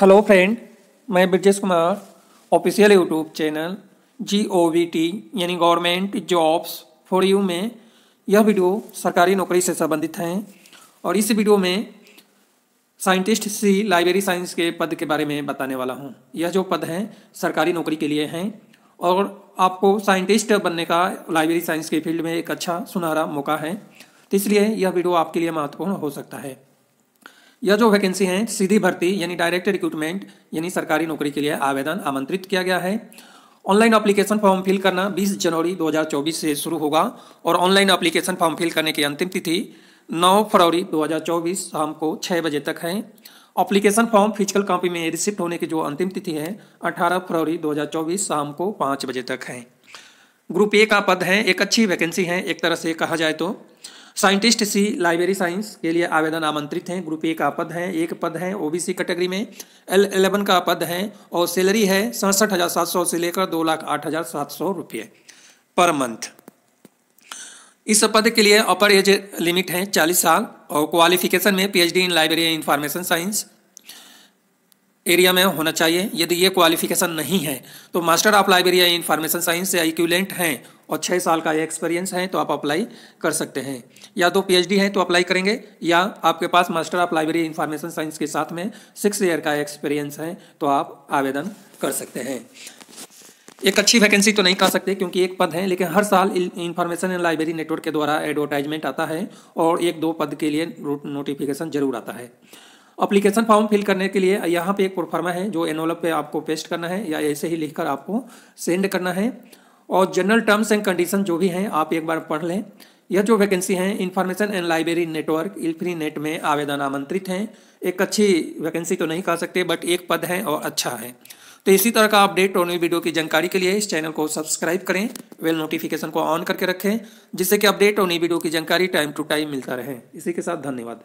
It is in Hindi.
हेलो फ्रेंड मैं Brajesh Kumar official YouTube channel G O V T यानी गवर्नमेंट जॉब्स फॉर यू में यह वीडियो सरकारी नौकरी से संबंधित हैं और इस वीडियो में साइंटिस्ट सी लाइब्रेरी साइंस के पद के बारे में बताने वाला हूं यह जो पद हैं सरकारी नौकरी के लिए हैं और आपको साइंटिस्ट बनने का लाइब्रेरी साइंस के फील्ड में एक अच्छा सुनहरा मौका है तो इसलिए यह वीडियो आपके लिए महत्वपूर्ण हो सकता है यह जो वैकेंसी है सीधी भर्ती यानी डायरेक्ट रिक्रूटमेंट यानी सरकारी नौकरी के लिए आवेदन आमंत्रित किया गया है ऑनलाइन एप्लीकेशन फॉर्म फिल करना 20 जनवरी 2024 से शुरू होगा और ऑनलाइन एप्लीकेशन फॉर्म फिल करने की अंतिम तिथि 9 फरवरी 2024 शाम को 6 बजे तक है एप्लीकेशन फॉर्म फिजिकल कॉपी में रिसिप्ट होने की जो अंतिम तिथि है 18 फरवरी 2024 शाम को 5 बजे तक है ग्रुप ए का पद है एक अच्छी वैकेंसी है एक तरह से कहा जाए तो साइंटिस्ट सी लाइब्रेरी साइंस के लिए आवेदन आमंत्रित हैं ग्रुप ए का पद है एक पद है ओबीसी कैटेगरी में एल एलेवन का पद है और सैलरी है सड़सठ हज़ार सात सौ से लेकर दो लाख आठ हज़ार सात सौ रुपये पर मंथ इस पद के लिए अपर एज लिमिट है चालीस साल और क्वालिफिकेशन में PhD in library information science area में होना चाहिए यदि ये क्वालिफिकेशन नहीं है तो मास्टर ऑफ लाइब्रेरी या इन्फॉर्मेशन साइंस से इक्विलेंट हैं और छः साल का एक्सपीरियंस है तो आप अप्लाई कर सकते हैं या तो पीएचडी है तो अप्लाई करेंगे या आपके पास master of library information science के साथ में सिक्स ईयर का एक्सपीरियंस है तो आप आवेदन कर सकते हैं एक अच्छी वैकेंसी तो नहीं कर सकते क्योंकि एक पद है लेकिन हर साल इंफॉर्मेशन एंड लाइब्रेरी नेटवर्क के द्वारा एडवर्टाइजमेंट आता है और एक दो पद के लिए नोटिफिकेशन जरूर आता है अप्लीकेशन फॉर्म फिल करने के लिए यहाँ पे एक प्रोफार्मा है जो एनोलप पे आपको पेस्ट करना है या ऐसे ही लिखकर आपको सेंड करना है और जनरल टर्म्स एंड कंडीशन जो भी हैं आप एक बार पढ़ लें यह जो वैकेंसी हैं इन्फॉर्मेशन एंड लाइब्रेरी नेटवर्क इल्फ्री नेट में आवेदन आमंत्रित हैं एक अच्छी वैकेंसी तो नहीं कह सकते बट एक पद है और अच्छा है तो इसी तरह का अपडेट और नई वीडियो की जानकारी के लिए इस चैनल को सब्सक्राइब करें वेल नोटिफिकेशन को ऑन करके रखें जिससे कि अपडेट और नई वीडियो की जानकारी टाइम टू टाइम मिलता रहे इसी के साथ धन्यवाद